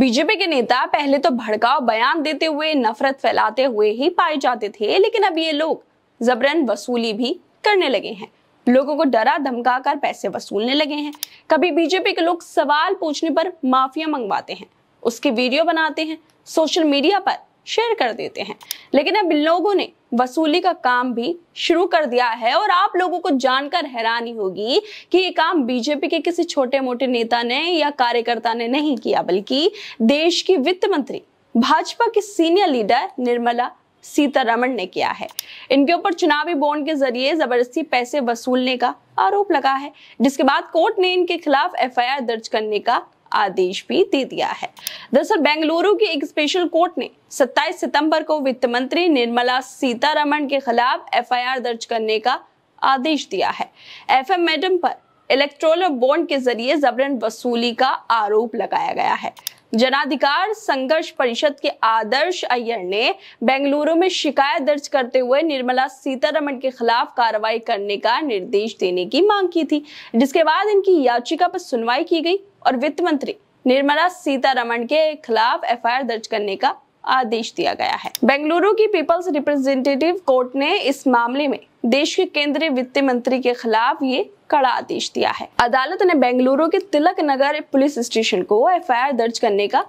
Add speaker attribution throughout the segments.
Speaker 1: BJP के नेता पहले तो भड़काव बयान देते हुए नफरत फैलाते हुए ही पाए जाते थे लेकिन अब ये लोग जबरन वसूली भी करने लगे हैं लोगों को डरा धमका कर पैसे वसूलने लगे हैं कभी बीजेपी के लोग सवाल पूछने पर माफिया मंगवाते हैं उसकी वीडियो बनाते हैं सोशल मीडिया पर शेयर कर देते हैं लेकिन अब इन लोगों ने वसूली का काम भी शुरू कर दिया है और आप लोगों को जानकर हैरानी होगी कि ये काम बीजेपी के किसी छोटे मोटे नेता ने या कार्यकर्ता ने नहीं किया बल्कि देश की वित्त मंत्री भाजपा की सीनियर लीडर निर्मला सीतारमण ने किया है इनके ऊपर चुनावी बॉन्ड के जरिए जबरदस्ती पैसे वसूलने का आरोप लगा है जिसके बाद कोर्ट ने इनके खिलाफ एफआईआर दर्ज करने का आदेश भी दे दिया है दरअसल बेंगलुरु की एक स्पेशल कोर्ट ने 27 सितंबर को वित्त मंत्री निर्मला सीतारमण के खिलाफ एफआईआर दर्ज करने का आदेश दिया है एफ मैडम पर इलेक्ट्रोल बॉन्ड के जरिए जबरन वसूली का आरोप लगाया गया है जनाधिकार संघर्ष परिषद के आदर्श अय्यर ने बेंगलुरु में शिकायत दर्ज करते हुए निर्मला सीतारमण के खिलाफ कार्रवाई करने का निर्देश देने की मांग की थी जिसके बाद इनकी याचिका पर सुनवाई की गई और वित्त मंत्री निर्मला सीतारमण के खिलाफ एफआईआर दर्ज करने का आदेश दिया गया है बेंगलुरु की पीपल्स रिप्रेजेंटेटिव कोर्ट ने इस मामले में देश के केंद्रीय वित्त मंत्री के खिलाफ ये कड़ा आदेश दिया है अदालत ने बेंगलुरु के तिलक नगर पुलिस स्टेशन को एफआईआर दर्ज करने का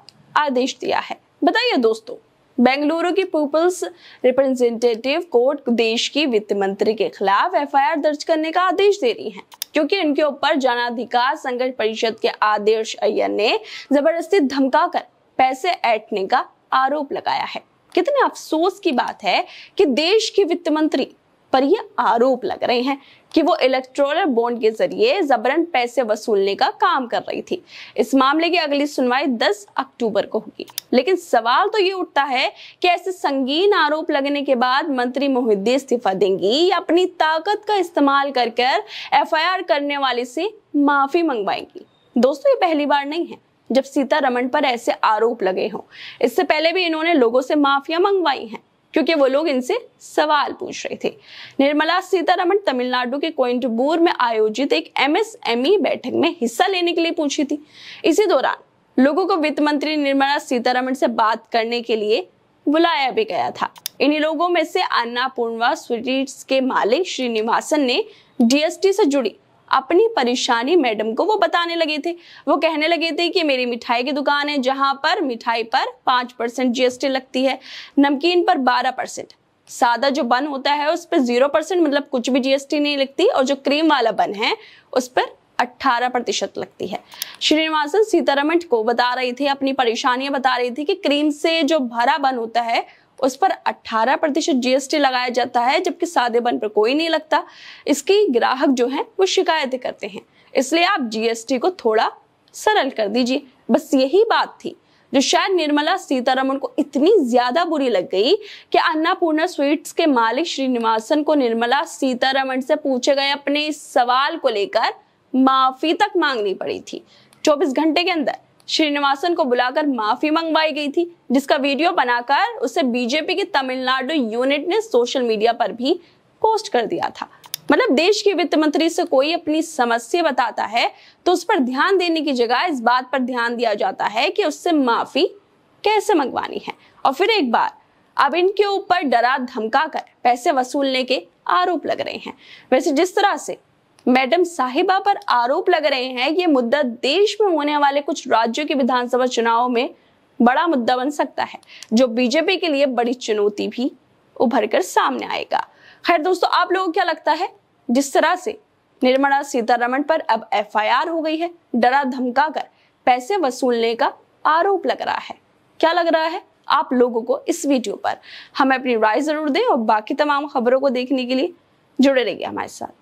Speaker 1: आदेश दिया है बताइए दोस्तों बेंगलुरु की पीपल्स रिप्रेजेंटेटिव कोर्ट देश की वित्त मंत्री के खिलाफ एफआईआर दर्ज करने का आदेश दे रही है क्योंकि इनके ऊपर जनाधिकार संघर्ष परिषद के आदेश अय्यर ने जबरदस्ती धमकाकर पैसे ऐटने का आरोप लगाया है कितने अफसोस की बात है कि देश की वित्त मंत्री पर ये आरोप लग रहे हैं कि वो इलेक्ट्रोलर बॉन्ड के जरिए जबरन पैसे वसूलने का काम कर रही थी इस मामले की अगली सुनवाई 10 अक्टूबर को होगी लेकिन सवाल तो ये उठता है कि ऐसे संगीन आरोप लगने के बाद मंत्री मोहिद्दी इस्तीफा देंगी या अपनी ताकत का इस्तेमाल कर कर एफ करने वाले से माफी मंगवाएंगी दोस्तों ये पहली बार नहीं है जब सीतारमण पर ऐसे आरोप लगे हों इससे पहले भी इन्होंने लोगों से माफिया मंगवाई हैं क्योंकि वो लोग इनसे सवाल पूछ रहे थे निर्मला सीतारमन तमिलनाडु के कोइंटबूर में आयोजित एक एमएसएमई बैठक में हिस्सा लेने के लिए पूछी थी इसी दौरान लोगों को वित्त मंत्री निर्मला सीतारमन से बात करने के लिए बुलाया भी गया था इन्हीं लोगों में से अन्ना पूर्णवा स्वीट्स के मालिक श्रीनिवासन ने डीएसटी से जुड़ी अपनी परेशानी मैडम को वो बताने लगे थे वो कहने लगे थे कि मेरी मिठाई की दुकान है जहां पर मिठाई पर पांच परसेंट जीएसटी लगती है नमकीन पर बारह परसेंट सादा जो बन होता है उस पर जीरो परसेंट मतलब कुछ भी जीएसटी नहीं लगती और जो क्रीम वाला बन है उस पर 18 प्रतिशत लगती है श्रीनिवासन सीतारमण को बता रही थी अपनी परेशानियां बता रही थी कि क्रीम से जो भरा बन होता है उस पर 18 प्रतिशत जीएसटी लगाया जाता है जबकि सादे बन पर कोई नहीं लगता इसकी ग्राहक जो है वो शिकायतें करते हैं इसलिए आप जीएसटी को थोड़ा सरल कर दीजिए बस यही बात थी जो शायद निर्मला सीतारमन को इतनी ज्यादा बुरी लग गई कि अन्नापूर्णा स्वीट्स के मालिक श्रीनिवासन को निर्मला सीतारमन से पूछे गए अपने इस सवाल को लेकर माफी तक मांगनी पड़ी थी 24 घंटे के अंदर श्रीनिवासन को बुलाकर माफी मंगवाई गई थी जिसका वीडियो बनाकर उसे बीजेपी की तमिलनाडु यूनिट ने सोशल मीडिया पर भी पोस्ट कर दिया था मतलब देश के वित्त मंत्री से कोई अपनी समस्या बताता है तो उस पर ध्यान देने की जगह इस बात पर ध्यान दिया जाता है कि उससे माफी कैसे मंगवानी है और फिर एक बार अब इनके ऊपर डरा धमका कर पैसे वसूलने के आरोप लग रहे हैं वैसे जिस तरह से मैडम साहिबा पर आरोप लग रहे हैं ये मुद्दा देश में होने वाले कुछ राज्यों के विधानसभा चुनाव में बड़ा मुद्दा बन सकता है जो बीजेपी के लिए बड़ी चुनौती भी उभर कर सामने आएगा खैर दोस्तों आप लोगों को क्या लगता है जिस तरह से निर्मला सीतारमण पर अब एफआईआर हो गई है डरा धमका कर पैसे वसूलने का आरोप लग रहा है क्या लग रहा है आप लोगों को इस वीडियो पर हमें अपनी राय जरूर दें और बाकी तमाम खबरों को देखने के लिए जुड़े रहिए हमारे साथ